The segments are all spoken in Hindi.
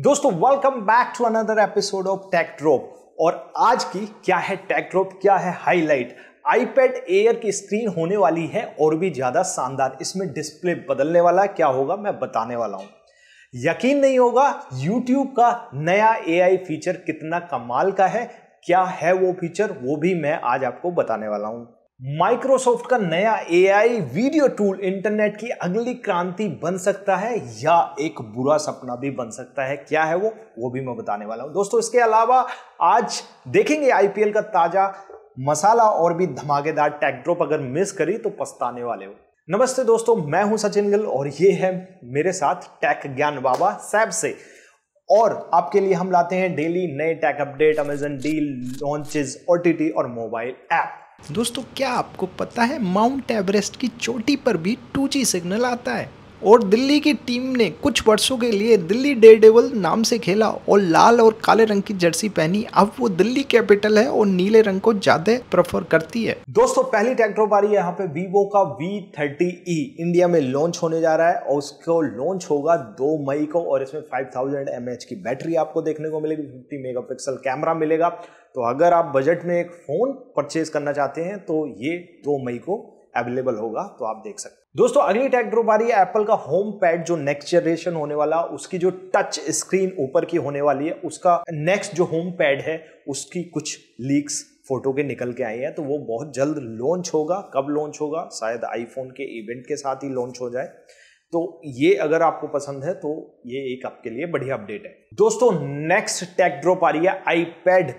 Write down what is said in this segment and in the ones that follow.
दोस्तों welcome back to another episode of Tech Drop और आज की क्या है टेक ड्रॉप क्या है हाईलाइट आईपैड एयर की स्क्रीन होने वाली है और भी ज़्यादा शानदार इसमें डिस्प्ले बदलने वाला है क्या होगा मैं बताने वाला हूँ यकीन नहीं होगा YouTube का नया AI फीचर कितना कमाल का है क्या है वो फीचर वो भी मैं आज आपको बताने वाला हूँ माइक्रोसॉफ्ट का नया एआई वीडियो टूल इंटरनेट की अगली क्रांति बन सकता है या एक बुरा सपना भी बन सकता है क्या है वो वो भी मैं बताने वाला हूं दोस्तों इसके अलावा आज देखेंगे आईपीएल का ताजा मसाला और भी धमाकेदार टैगड्रॉप अगर मिस करी तो पछताने वाले हो नमस्ते दोस्तों मैं हूं सचिन गिल और ये है मेरे साथ टैक ज्ञान बाबा सैब से और आपके लिए हम लाते हैं डेली नए tech update Amazon deal launches ओ और मोबाइल ऐप दोस्तों क्या आपको पता है माउंट एवरेस्ट की चोटी पर भी टू सिग्नल आता है और दिल्ली की टीम ने कुछ वर्षों के लिए दिल्ली डे डेवल नाम से खेला और लाल और काले रंग की जर्सी पहनी अब वो दिल्ली कैपिटल है और नीले रंग को ज्यादा प्रेफर करती है दोस्तों पहली ट्रैक्टर बारी यहाँ पे वीवो का वी थर्टी ई इंडिया में लॉन्च होने जा रहा है और उसको लॉन्च होगा दो मई को और इसमें फाइव थाउजेंड की बैटरी आपको देखने को मिलेगी फिफ्टी मेगा कैमरा मिलेगा तो अगर आप बजट में एक फ़ोन परचेज करना चाहते हैं तो ये दो मई को अवेलेबल होगा तो आप देख सकते हैं दोस्तों अगली टेक ड्रॉप आ रही है एप्पल का होम पैड जो नेक्स्ट जनरेशन होने वाला उसकी जो टच स्क्रीन ऊपर की होने वाली है उसका नेक्स्ट जो होम पैड है उसकी कुछ लीक्स फोटो के निकल के आई है तो वो बहुत जल्द लॉन्च होगा कब लॉन्च होगा शायद आईफोन के इवेंट के साथ ही लॉन्च हो जाए तो ये अगर आपको पसंद है तो ये एक आपके लिए बढ़िया अपडेट है दोस्तों नेक्स्ट टेक ड्रॉप आ रही है आईपैड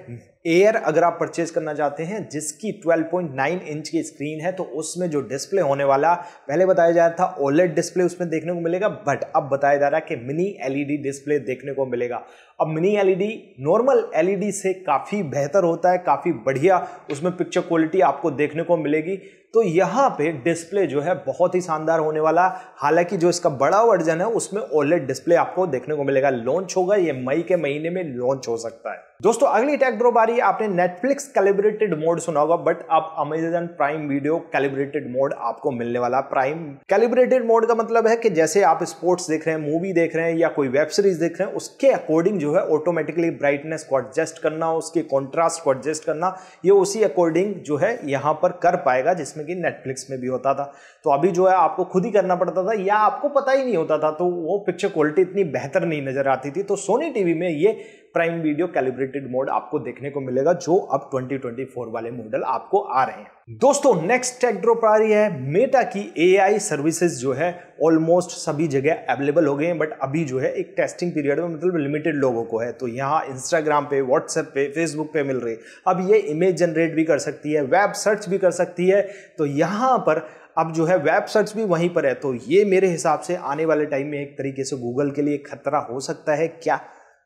एयर अगर आप परचेज करना चाहते हैं जिसकी 12.9 इंच की स्क्रीन है तो उसमें जो डिस्प्ले होने वाला पहले बताया जा रहा था ओलेट डिस्प्ले उसमें देखने को मिलेगा बट अब बताया जा रहा है कि मिनी एलईडी डिस्प्ले देखने को मिलेगा अब मिनी एलईडी नॉर्मल एलईडी से काफ़ी बेहतर होता है काफ़ी बढ़िया उसमें पिक्चर क्वालिटी आपको देखने को मिलेगी तो यहाँ पे डिस्प्ले जो है बहुत ही शानदार होने वाला हालांकि जो इसका बड़ा वर्जन है उसमें ओलेट डिस्प्ले आपको देखने को मिलेगा लॉन्च होगा है ये मई के महीने में लॉन्च हो सकता है दोस्तों अगली टेक रही है आपने नेटफ्लिक्स कैलिब्रेटेड मोड सुना होगा बट अब Amazon prime video calibrated mode आपको मिलने वाला प्राइम कैलिब्रेटेड मोड का मतलब है कि जैसे आप स्पोर्ट्स देख रहे हैं मूवी देख रहे हैं या कोई वेब सीरीज देख रहे हैं उसके अकॉर्डिंग जो है ऑटोमेटिकली ब्राइटनेस को एडजस्ट करना उसके कॉन्ट्रास्ट को एडजस्ट करना ये उसी अकॉर्डिंग जो है यहाँ पर कर पाएगा जिसमें कि नेटफ्लिक्स में भी होता था तो अभी जो है आपको खुद ही करना पड़ता था या आपको पता ही नहीं होता था तो वो पिक्चर क्वालिटी इतनी बेहतर नहीं नजर आती थी तो सोनी टीवी में ये प्राइम वीडियो कैलिब्रेटेड मोड आपको देखने को मिलेगा जो अब 2024 वाले मॉडल आपको आ रहे हैं दोस्तों नेक्स्ट टेक ड्रॉप आ रही है मेटा की एआई सर्विसेज जो है ऑलमोस्ट सभी जगह अवेलेबल हो गए हैं बट अभी जो है एक टेस्टिंग पीरियड में मतलब लिमिटेड लोगों को है तो यहाँ इंस्टाग्राम पे व्हाट्सएप पे फेसबुक पे मिल रही अब ये इमेज जनरेट भी कर सकती है वेब सर्च भी कर सकती है तो यहाँ पर अब जो है वेब सर्च भी वहीं पर है तो ये मेरे हिसाब से आने वाले टाइम में एक तरीके से गूगल के लिए खतरा हो सकता है क्या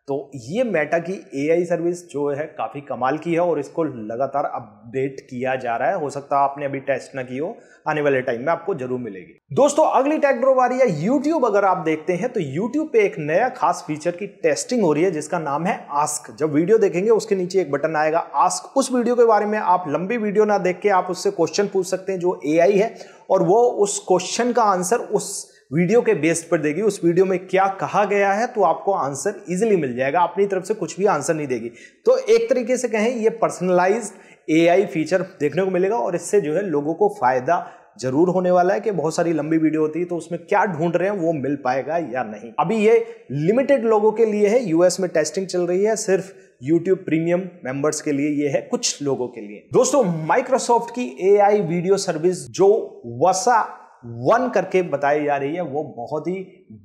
तो ये मेटा की एआई सर्विस जो है काफ़ी कमाल की है और इसको लगातार अपडेट किया जा रहा है हो सकता है आपने अभी टेस्ट ना की हो आने वाले टाइम में आपको जरूर मिलेगी दोस्तों अगली रही है यूट्यूब अगर आप देखते हैं तो यूट्यूब पे एक नया खास फीचर की टेस्टिंग हो रही है जिसका नाम है आस्क जब वीडियो देखेंगे उसके नीचे एक बटन आएगा आस्क उस वीडियो के बारे में आप लंबी वीडियो ना देख के आप उससे क्वेश्चन पूछ सकते हैं जो ए है और वो उस क्वेश्चन का आंसर उस वीडियो के बेस पर देगी उस वीडियो में क्या कहा गया है तो आपको आंसर इजीली मिल जाएगा अपनी तरफ से कुछ भी आंसर नहीं देगी तो एक तरीके से कहें ये पर्सनलाइज एआई फीचर देखने को मिलेगा और इससे जो है लोगों को फायदा जरूर होने वाला है कि बहुत सारी लंबी वीडियो होती है तो उसमें क्या ढूंढ रहे हैं वो मिल पाएगा या नहीं अभी ये लिमिटेड लोगों के लिए है यूएस में टेस्टिंग चल रही है सिर्फ यूट्यूब प्रीमियम मेंबर्स के लिए ये है कुछ लोगों के लिए दोस्तों माइक्रोसॉफ्ट की एआई वीडियो सर्विस जो वसा वन करके बताई जा रही है वो बहुत ही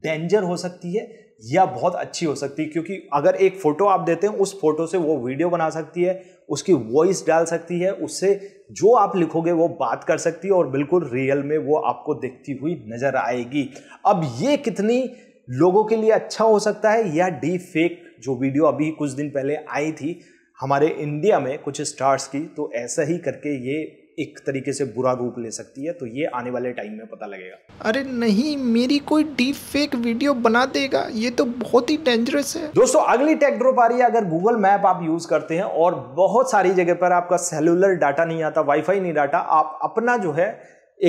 डेंजर हो सकती है या बहुत अच्छी हो सकती है क्योंकि अगर एक फ़ोटो आप देते हैं उस फोटो से वो वीडियो बना सकती है उसकी वॉइस डाल सकती है उससे जो आप लिखोगे वो बात कर सकती है और बिल्कुल रियल में वो आपको दिखती हुई नज़र आएगी अब ये कितनी लोगों के लिए अच्छा हो सकता है या डी फेक जो वीडियो अभी कुछ दिन पहले आई थी हमारे इंडिया में कुछ स्टार्स की तो ऐसा ही करके ये एक तरीके से बुरा रूप ले सकती है तो ये आने वाले टाइम में पता लगेगा अरे नहीं मेरी कोई डीप फेक वीडियो बना देगा ये तो बहुत ही डेंजरस है दोस्तों अगली टेक ड्रॉप आ रही है अगर गूगल मैप आप यूज करते हैं और बहुत सारी जगह पर आपका सेलुलर डाटा नहीं आता वाईफाई नहीं डाटा आप अपना जो है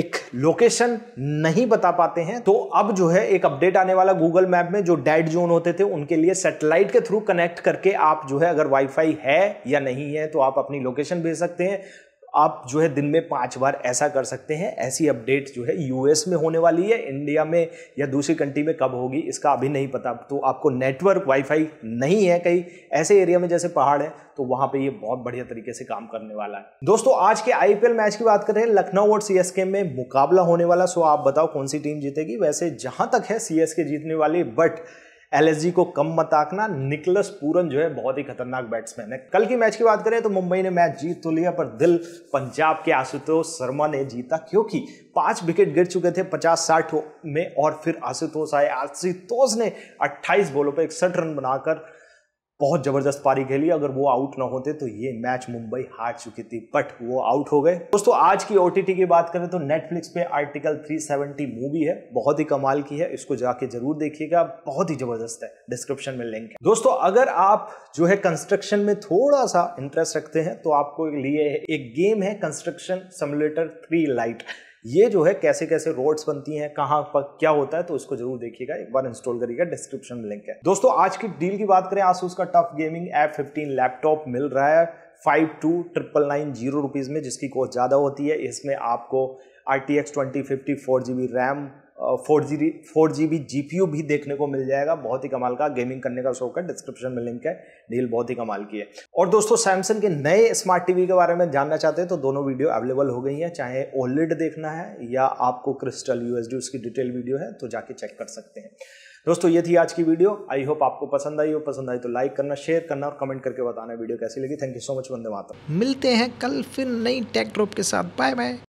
एक लोकेशन नहीं बता पाते हैं तो अब जो है एक अपडेट आने वाला गूगल मैप में जो डेड जोन होते थे उनके लिए सैटेलाइट के थ्रू कनेक्ट करके आप जो है अगर वाईफाई है या नहीं है तो आप अपनी लोकेशन भेज सकते हैं आप जो है दिन में पांच बार ऐसा कर सकते हैं ऐसी अपडेट जो है यूएस में होने वाली है इंडिया में या दूसरी कंट्री में कब होगी इसका अभी नहीं पता तो आपको नेटवर्क वाईफाई नहीं है कहीं ऐसे एरिया में जैसे पहाड़ है तो वहां पे ये बहुत बढ़िया तरीके से काम करने वाला है दोस्तों आज के आईपीएल मैच की बात करें लखनऊ और सीएसके में मुकाबला होने वाला सो आप बताओ कौन सी टीम जीतेगी वैसे जहां तक है सीएसके जीतने वाली बट एल को कम मत आंकना निकलस पूरन जो है बहुत ही खतरनाक बैट्समैन है कल की मैच की बात करें तो मुंबई ने मैच जीत तो लिया पर दिल पंजाब के आशुतोष शर्मा ने जीता क्योंकि पांच विकेट गिर चुके थे पचास साठ में और फिर आशुतोष आए आशुतोष ने अट्ठाईस बॉलों पर इकसठ रन बनाकर बहुत ज़बरदस्त पारी खेली अगर वो आउट ना होते तो ये मैच मुंबई हार चुकी थी बट वो आउट हो गए दोस्तों आज की ओटीटी की बात करें तो नेटफ्लिक्स पे आर्टिकल 370 मूवी है बहुत ही कमाल की है इसको जाके जरूर देखिएगा बहुत ही ज़बरदस्त है डिस्क्रिप्शन में लिंक है दोस्तों अगर आप जो है कंस्ट्रक्शन में थोड़ा सा इंटरेस्ट रखते हैं तो आपको लिए एक गेम है कंस्ट्रक्शन समलेटर थ्री लाइट ये जो है कैसे कैसे रोड्स बनती हैं कहाँ पर क्या होता है तो उसको जरूर देखिएगा एक बार इंस्टॉल करिएगा डिस्क्रिप्शन में लिंक है दोस्तों आज की डील की बात करें आसूस का tough gaming F fifteen laptop मिल रहा है five two triple nine zero rupees में जिसकी कॉस्ट ज़्यादा होती है इसमें आपको R T X twenty fifty four G B RAM four G four G B G P U भी देखने को मिल जाएगा बहुत ही कमाल का गेमिंग करने का शौक है डिस्क्रिप्शन में लिंक है डील बहुत ही कमाल की है और दोस्तों सैमसंग के नए स्मार्ट टीवी के बारे में जानना चाहते हैं तो दोनों वीडियो अवेलेबल हो गई हैं चाहे ओलिड देखना है या आपको क्रिस्टल यूएसडी उसकी डिटेल वीडियो है तो जाके चेक कर सकते हैं दोस्तों ये थी आज की वीडियो आई होप आपको पसंद आई हो पसंद आई तो लाइक करना शेयर करना और कमेंट करके बताना वीडियो कैसी लगी थैंक यू सो मच वंदे माता मिलते हैं कल फिर नई टेक ड्रॉप के साथ बाय बाय